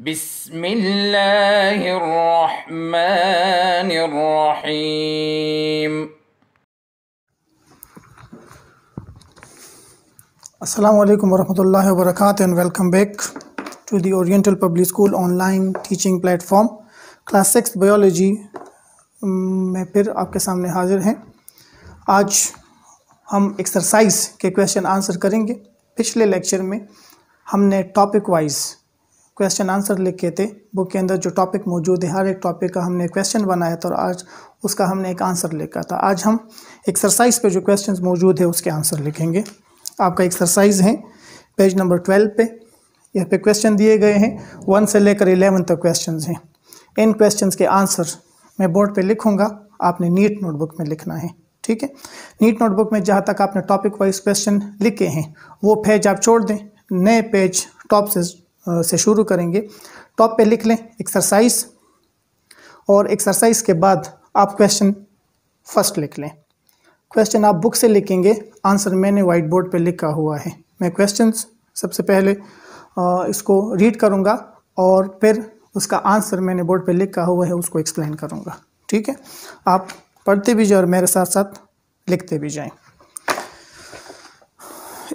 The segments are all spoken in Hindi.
بسم الله الرحمن الرحيم السلام عليكم ورحمة الله وبركاته and welcome back to the Oriental Public School online teaching platform class six biology में फिर आपके सामने हाजिर हैं आज हम एक्सरसाइज के क्वेश्चन आंसर करेंगे पिछले लेक्चर में हमने टॉपिक वाइज़ क्वेश्चन आंसर लिख के थे बुक के अंदर जो टॉपिक मौजूद है हर एक टॉपिक का हमने क्वेश्चन बनाया था और आज उसका हमने एक आंसर लिखा था आज हम एक्सरसाइज पे जो क्वेश्चन मौजूद है उसके आंसर लिखेंगे आपका एक्सरसाइज है पेज नंबर ट्वेल्व पे यहाँ पे क्वेश्चन दिए गए हैं वन से लेकर इलेवन तक क्वेश्चन हैं इन क्वेश्चन के आंसर मैं बोर्ड पर लिखूँगा आपने नीट नोटबुक में लिखना है ठीक है नीट नोटबुक में जहाँ तक आपने टॉपिक वाइज क्वेश्चन लिखे हैं वो पेज आप छोड़ दें नए पेज टॉप से से शुरू करेंगे टॉप तो पे लिख लें एक्सरसाइज और एक्सरसाइज के बाद आप क्वेश्चन फर्स्ट लिख लें क्वेश्चन आप बुक से लिखेंगे आंसर मैंने वाइट बोर्ड पर लिखा हुआ है मैं क्वेश्चन सबसे पहले इसको रीड करूँगा और फिर उसका आंसर मैंने बोर्ड पे लिखा हुआ है उसको एक्सप्लेन करूँगा ठीक है आप पढ़ते भी जाए और मेरे साथ साथ लिखते भी जाएं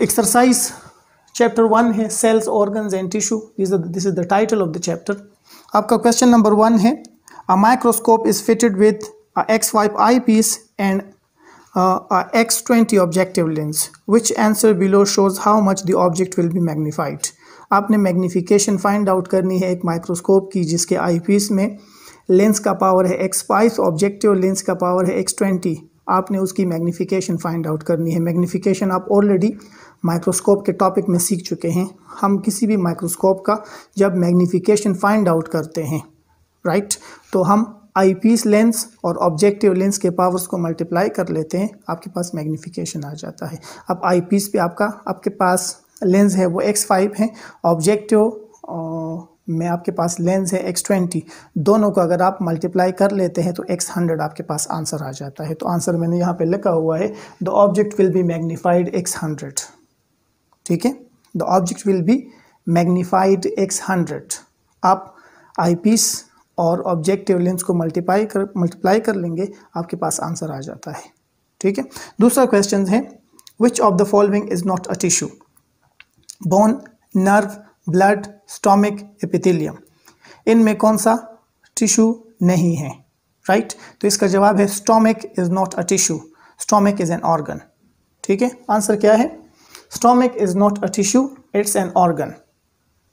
एक्सरसाइज चैप्टर वन है cells organs and tissue this is the title of the chapter आपका क्वेश्चन नंबर वन है a microscope is fitted with X five eyepiece and X twenty objective lens which answer below shows how much the object will be magnified आपने मैग्नीफिकेशन फाइंड आउट करनी है एक माइक्रोस्कोप की जिसके आई पीस में लेंस का पावर है एक्स फाइव ऑब्जेक्टिव लेंस का पावर है एक्स ट्वेंटी आपने उसकी मैग्नीफिकेशन फाइंड आउट करनी है मैग्नीफिकेशन आप ऑलरेडी माइक्रोस्कोप के टॉपिक में सीख चुके हैं हम किसी भी माइक्रोस्कोप का जब मैग्नीफिकेशन फाइंड आउट करते हैं राइट तो हम आई पीस लेंस और ऑब्जेक्टिव लेंस के पावर्स को मल्टीप्लाई कर लेते हैं आपके पास मैग्नीफिकेशन आ जाता है अब आई पीस पे आपका आपके पास लेंस है वो एक्स फाइव है ऑब्जेक्टिव में आपके पास लेंस है एक्स ट्वेंटी दोनों को अगर आप मल्टीप्लाई कर लेते हैं तो एक्स हंड्रेड आपके पास आंसर आ जाता है तो आंसर मैंने यहाँ पे लिखा हुआ है the object will be magnified X hundred ठीक है the object will be magnified X hundred आप आई पीस और ऑब्जेक्टिव लेंस को मल्टीप्लाई कर मल्टीप्लाई कर लेंगे आपके पास आंसर आ जाता है ठीक है दूसरा क्वेश्चन है which of the following is not a tissue bone nerve blood stomach epithelium इनमें कौन सा टिश्यू नहीं है राइट right? तो इसका जवाब है stomach is not a tissue stomach is an organ ठीक है आंसर क्या है stomach is not a tissue it's an organ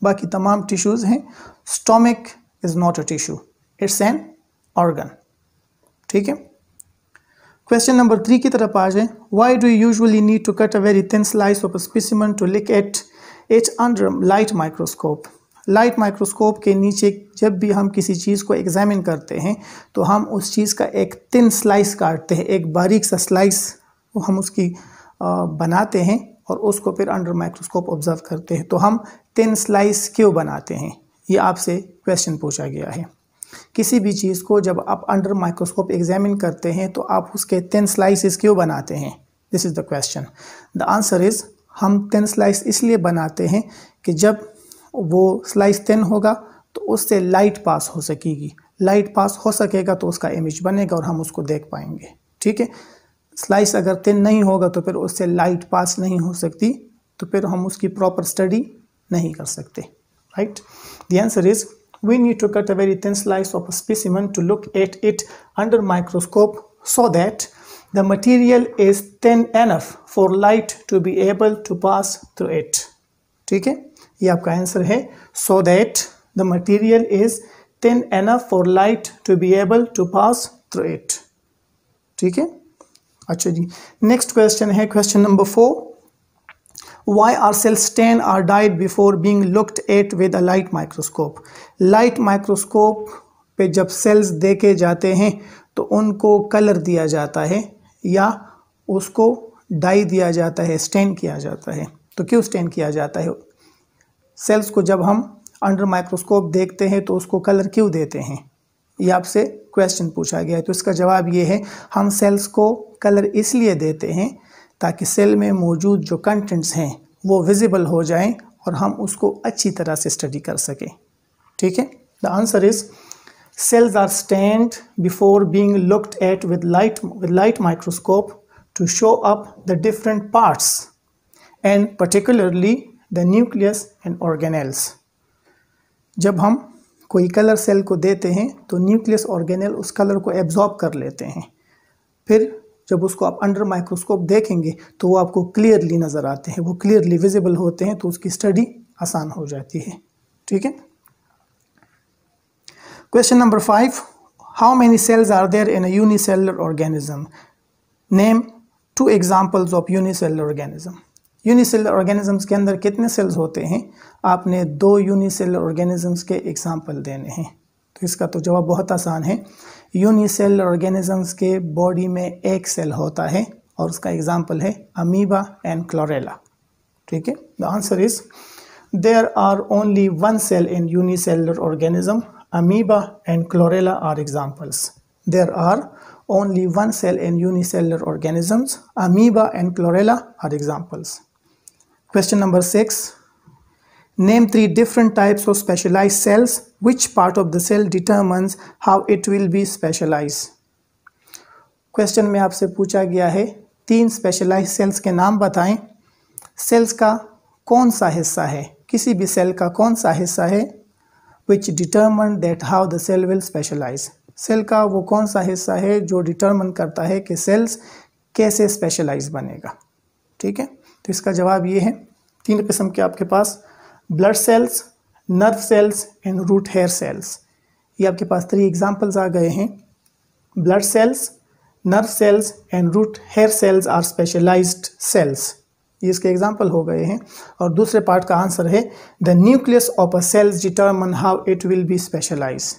बाकी तमाम टिश्यूज़ हैं stomach is not a tissue it's an organ ठीक है क्वेश्चन नंबर थ्री की तरफ आ जाए why do usually need to cut a very thin slice of specimen to look at it's under light microscope light microscope के नीचे जब भी हम किसी चीज़ को एग्जामिन करते हैं तो हम उस चीज़ का एक तिन स्लाइस काटते हैं एक बारीक सा स्लाइस हम उसकी बनाते हैं और उसको फिर अंडर माइक्रोस्कोप ऑब्जर्व करते हैं तो हम तिन स्लाइस क्यों बनाते हैं ये आपसे क्वेश्चन पूछा गया है किसी भी चीज़ को जब आप अंडर माइक्रोस्कोप एग्जामिन करते हैं तो आप उसके तिन स्लाइसिस क्यों बनाते हैं this is the question the answer is हम टेन स्लाइस इसलिए बनाते हैं कि जब वो स्लाइस टेन होगा तो उससे लाइट पास हो सकेगी लाइट पास हो सकेगा तो उसका इमेज बनेगा और हम उसको देख पाएंगे ठीक है स्लाइस अगर टेन नहीं होगा तो फिर उससे लाइट पास नहीं हो सकती तो फिर हम उसकी प्रॉपर स्टडी नहीं कर सकते right the answer is we need to cut a very thin slice of a to look at it under microscope so that The material is thin enough for light to be able to pass through it. ठीक है ये आपका आंसर है so that the material is thin enough for light to be able to pass through it ठीक है अच्छा जी नेक्स्ट क्वेश्चन है question number four why are cell stain or dyed before being looked at with a light microscope light microscope पे जब सेल्स देखे जाते हैं तो उनको कलर दिया जाता है या उसको डाई दिया जाता है स्टेन किया जाता है तो क्यों स्टेन किया जाता है सेल्स को जब हम अंडर माइक्रोस्कोप देखते हैं तो उसको कलर क्यों देते हैं ये आपसे क्वेश्चन पूछा गया है तो इसका जवाब ये है हम सेल्स को कलर इसलिए देते हैं ताकि सेल में मौजूद जो कंटेंट्स हैं वो विजिबल हो जाएं और हम उसको अच्छी तरह से स्टडी कर सकें ठीक है the answer is cells are stained before being looked at with light with light microscope to show up the different parts and particularly the nucleus and organelles जब हम कोई कलर सेल को देते हैं तो न्यूक्लियस ऑर्गेनेल उस कलर को एब्जॉर्ब कर लेते हैं फिर जब उसको आप अंडर माइक्रोस्कोप देखेंगे तो वो आपको क्लियरली नज़र आते हैं वो क्लियरली विजिबल होते हैं तो उसकी स्टडी आसान हो जाती है ठीक है Question number five, how many cells are there in organism name two examples of examples of unicellular organism. Unicellular organisms के अंदर कितने सेल्स होते हैं आपने दो यूनिसेलर ऑर्गेनिजम्स के एग्जाम्पल देने हैं तो इसका तो जवाब बहुत आसान है यूनिसेलर ऑर्गेनिजम्स के बॉडी में एक सेल होता है और उसका एग्जाम्पल है अमीबा एंड क्लोरेला ठीक है the answer is there are only one cell in unicellular organism Amoeba and chlorella are examples. There are only one cell and unicellular organisms. Amoeba and chlorella are examples. Question number 6. Name three different types of specialized cells. Which part of the cell determines how it will be specialized? Question में आपसे पूछा गया है तीन स्पेशलाइज सेल्स के नाम बताएं सेल्स का कौन सा हिस्सा है किसी भी सेल का कौन सा हिस्सा है which determine that how the cell will specialize cell का वो कौन सा हिस्सा है जो डिटर्मन करता है कि सेल्स कैसे स्पेशलाइज बनेगा ठीक है तो इसका जवाब ये है तीन किस्म के आपके पास blood cells nerve cells and root hair cells ये आपके पास थ्री एग्जाम्पल्स आ गए हैं blood cells nerve cells and root hair cells are specialized cells ये इसके एग्जाम्पल हो गए हैं और दूसरे पार्ट का आंसर है the nucleus of a cells determine how it will be specialize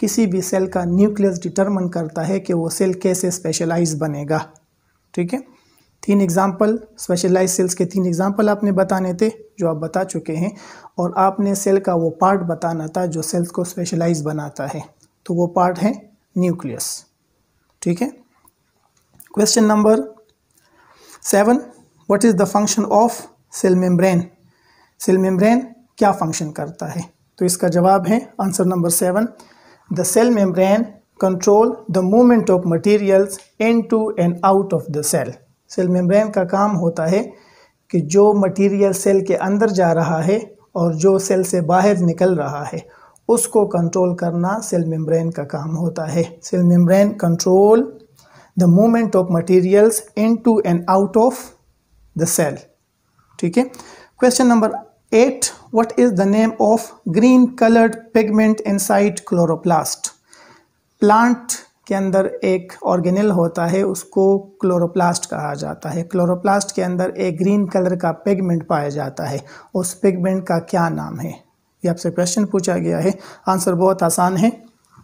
किसी भी सेल का न्यूक्लियस डिटर्मन करता है कि वो सेल कैसे स्पेशलाइज बनेगा ठीक है तीन एग्जाम्पल स्पेशलाइज सेल्स के तीन एग्जाम्पल आपने बताने थे जो आप बता चुके हैं और आपने सेल का वो पार्ट बताना था जो सेल्स को स्पेशलाइज बनाता है तो वो पार्ट है न्यूक्लियस ठीक है question number seven what is the function of cell membrane cell membrane क्या फंक्शन करता है तो इसका जवाब है answer number seven the cell membrane control the movement of materials into and out of the cell cell membrane का काम होता है कि जो मटेरियल सेल के अंदर जा रहा है और जो सेल से बाहर निकल रहा है उसको कंट्रोल करना सेल मेम्ब्रेन का काम होता है cell membrane control the movement of materials into and out of the cell ठीक है question number eight what is the name of green coloured pigment inside chloroplast plant के अंदर एक ऑर्गेनल होता है उसको क्लोरोप्लास्ट कहा जाता है क्लोरोप्लास्ट के अंदर एक ग्रीन कलर का पिगमेंट पाया जाता है उस पिगमेंट का क्या नाम है ये आपसे क्वेश्चन पूछा गया है आंसर बहुत आसान है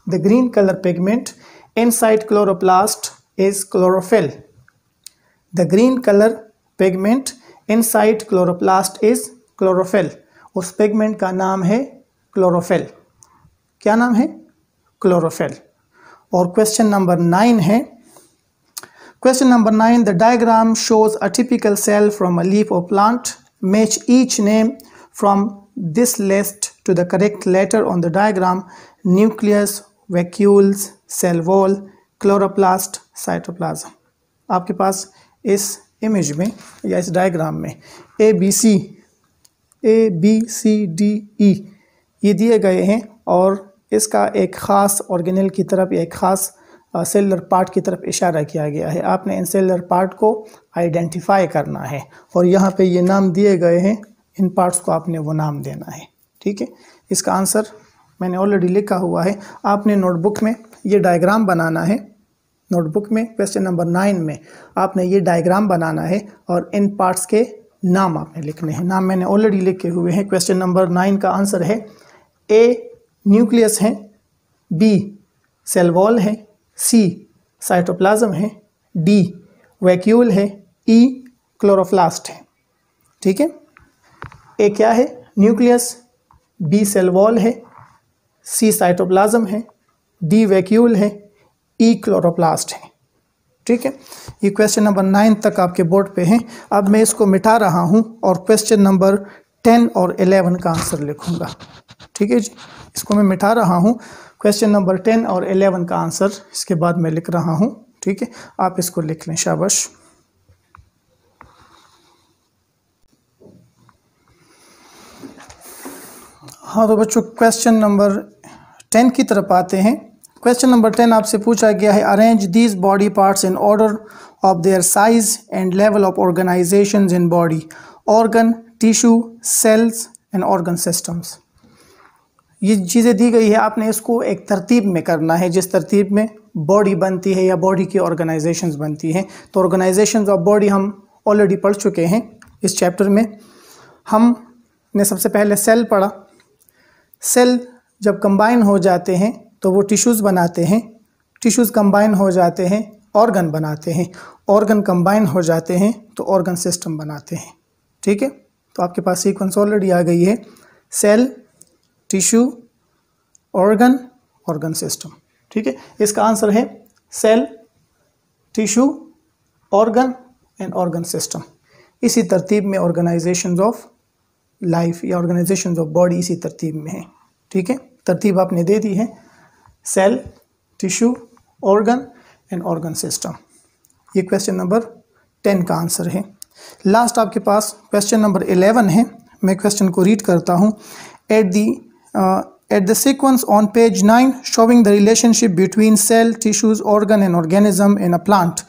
the green colour pigment inside chloroplast is chlorophyll the green colour pigment inside chloroplast is chlorophyll उस पिगमेंट का नाम है क्लोरोफिल क्या नाम है क्लोरोफिल और क्वेश्चन नंबर नाइन है question number nine the diagram shows a typical cell from a leaf of plant match each name from this list to the correct letter on the diagram nucleus vacuoles cell wall chloroplast cytoplasm आपके पास इस इमेज में या इस डायग्राम में A B C A B C D E ये दिए गए हैं और इसका एक ख़ास ऑर्गेनल की तरफ या एक ख़ास सेलर पार्ट की तरफ इशारा किया गया है आपने इन सेलर पार्ट को आइडेंटिफाई करना है और यहाँ पे ये नाम दिए गए हैं इन पार्ट्स को आपने वो नाम देना है ठीक है इसका आंसर मैंने ऑलरेडी लिखा हुआ है आपने नोटबुक में ये डायग्राम बनाना है नोटबुक में क्वेश्चन नंबर नाइन में आपने ये डायग्राम बनाना है और इन पार्ट्स के नाम आपने लिखने हैं नाम मैंने ऑलरेडी लिखे हुए हैं क्वेश्चन नंबर नाइन का आंसर है ए न्यूक्लियस है बी सेल वॉल है सी साइटोप्लाज्म है डी वैक्यूल है ई e, क्लोरोप्लास्ट है ठीक है ए क्या है न्यूक्लियस बी सेल वॉल है सी साइटोप्लाज्म है डी वैक्यूल है ई क्लोरोप्लास्ट है ठीक है ये क्वेश्चन नंबर नाइन तक आपके बोर्ड पे हैं अब मैं इसको मिटा रहा हूँ और क्वेश्चन नंबर टेन और एलेवन का आंसर लिखूँगा ठीक है जी इसको मैं मिटा रहा हूँ क्वेश्चन नंबर टेन और एलेवन का आंसर इसके बाद मैं लिख रहा हूँ ठीक है आप इसको लिख लें शाबाश हाँ तो बच्चों क्वेश्चन नंबर टेन की तरफ आते हैं क्वेश्चन नंबर टेन आपसे पूछा गया है arrange these body parts in order of their size and level of organisation in body organ tissue cells and organ systems ये चीज़ें दी गई है आपने इसको एक तरतीब में करना है जिस तरतीब में बॉडी बनती है या बॉडी की ऑर्गेनाइजेशंस बनती हैं तो ऑर्गेनाइजेशंस ऑफ बॉडी हम ऑलरेडी पढ़ चुके हैं इस चैप्टर में हम ने सबसे पहले सेल पढ़ा सेल जब कंबाइन हो जाते हैं तो वो टिश्यूज़ बनाते हैं टिश्यूज़ कंबाइन हो जाते हैं ऑर्गन बनाते हैं ऑर्गन कंबाइन हो जाते हैं तो ऑर्गन सिस्टम बनाते हैं ठीक है तो आपके पास सीक्वेंस ऑलरेडी आ गई है cell tissue organ organ system ठीक है इसका आंसर है cell tissue organ and organ system इसी तरतीब में ऑर्गेनाइजेशन ऑफ लाइफ या ऑर्गेनाइजेशन ऑफ बॉडी इसी तरतीब में है ठीक है तरतीब आपने दे दी है cell tissue organ and organ system ये क्वेश्चन नंबर टेन का आंसर है लास्ट आपके पास क्वेश्चन नंबर एलेवन है मैं क्वेश्चन को रीड करता हूँ at the at the sequence on page nine showing the relationship between cell tissues organ and organism in a plant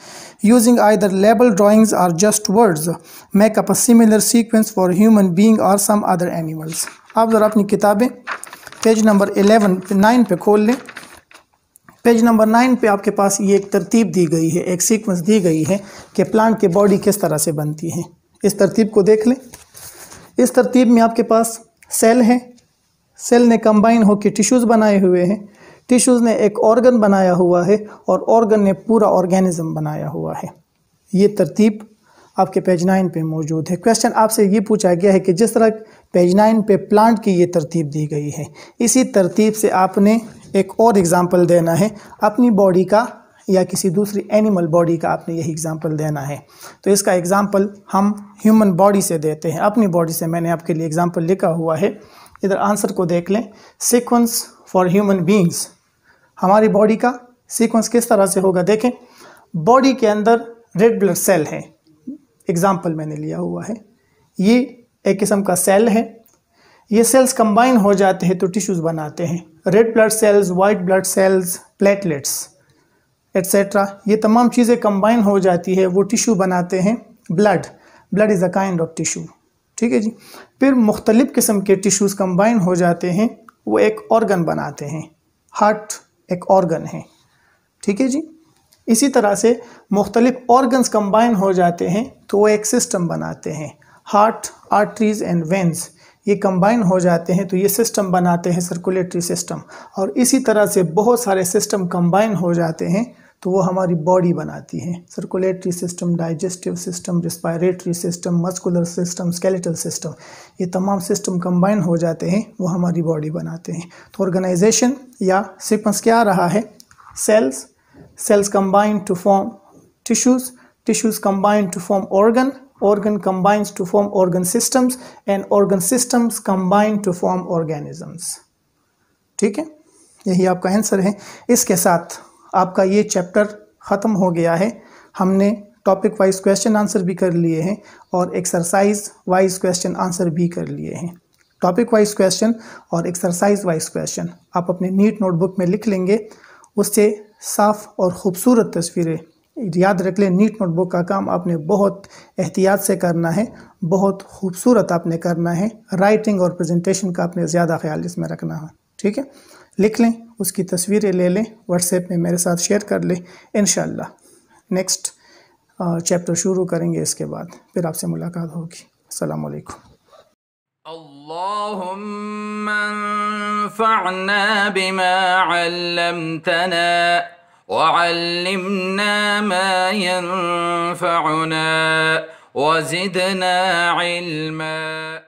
using either label drawings or just words make up a similar sequence for human being और सम अदर एनिमल्स आप जरा अपनी किताबें पेज नंबर एलेवन नाइन पर खोल लें पेज नंबर नाइन पे आपके पास ये एक तरतीब दी गई है एक सीक्वेंस दी गई है कि प्लांट के बॉडी किस तरह से बनती है इस तरतीब को देख लें इस तरतीब में आपके पास सेल है सेल ने कंबाइन होकर टिश्यूज़ बनाए हुए हैं टिश्यूज़ ने एक ऑर्गन बनाया हुआ है और ऑर्गन ने पूरा ऑर्गेनिज्म बनाया हुआ है ये तरतीब आपके पेज नाइन पे मौजूद है क्वेश्चन आपसे ये पूछा गया है कि जिस तरह पेज नाइन पे प्लांट की ये तरतीब दी गई है इसी तरतीब से आपने एक और एग्ज़ाम्पल देना है अपनी बॉडी का या किसी दूसरी एनिमल बॉडी का आपने यही एग्जांपल देना है तो इसका एग्ज़ाम्पल हम ह्यूमन बॉडी से देते हैं अपनी बॉडी से मैंने आपके लिए एग्ज़ाम्पल लिखा हुआ है इधर आंसर को देख लें सीक्वेंस फॉर ह्यूमन बींग्स हमारी बॉडी का सीक्वेंस किस तरह से होगा देखें बॉडी के अंदर रेड ब्लड सेल है एग्ज़ाम्पल मैंने लिया हुआ है ये एक किस्म का सेल है ये सेल्स कंबाइन हो जाते हैं तो टिश्यूज़ बनाते हैं red blood cells white blood cells platelets etcetera ये तमाम चीज़ें कंबाइन हो जाती है वो टिश्यू बनाते हैं blood blood is a kind of tissue ठीक है जी फिर मुख्तलिफ़ किस्म के टिश्यूज़ कंबाइन हो जाते हैं वो एक ऑर्गन बनाते हैं हार्ट एक ऑर्गन है ठीक है जी इसी तरह से मुख्तलिफ ऑर्गन्स कंबाइन हो जाते हैं तो वो एक सिस्टम बनाते हैं हार्ट आर्टरीज एंड वेंस ये कंबाइन हो जाते हैं तो ये सिस्टम बनाते हैं सर्कुलेटरी सिस्टम और इसी तरह से बहुत सारे सिस्टम कंबाइन हो जाते हैं तो वो हमारी बॉडी बनाती है circulatory system digestive system respiratory system muscular system skeletal system ये तमाम सिस्टम कंबाइन हो जाते हैं वो हमारी बॉडी बनाते हैं तो ऑर्गेनाइजेशन या सिक्वेंस क्या रहा है cells cells combine to form tissues tissues combine to form organ organ combines to form organ systems and organ systems combine to form organisms ठीक है यही आपका आंसर है इसके साथ आपका ये चैप्टर ख़त्म हो गया है हमने टॉपिक वाइज क्वेश्चन आंसर भी कर लिए हैं और एक्सरसाइज वाइज क्वेश्चन आंसर भी कर लिए हैं टॉपिक वाइज क्वेश्चन और एक्सरसाइज वाइज क्वेश्चन आप अपने नीट नोटबुक में लिख लेंगे उससे साफ और ख़ूबसूरत तस्वीरें याद रख लें नीट नोटबुक का काम आपने बहुत एहतियात से करना है बहुत खूबसूरत आपने करना है राइटिंग और प्रेजेंटेशन का आपने ज़्यादा ख्याल इसमें रखना है ठीक है लिख लें उसकी तस्वीरें ले लें व्हाट्सएप में मेरे साथ शेयर कर लें इन नेक्स्ट चैप्टर शुरू करेंगे इसके बाद फिर आपसे मुलाकात होगी अलकुम اللهم انفعنا بما علمتنا وعلمنا ما ينفعنا وزدنا علما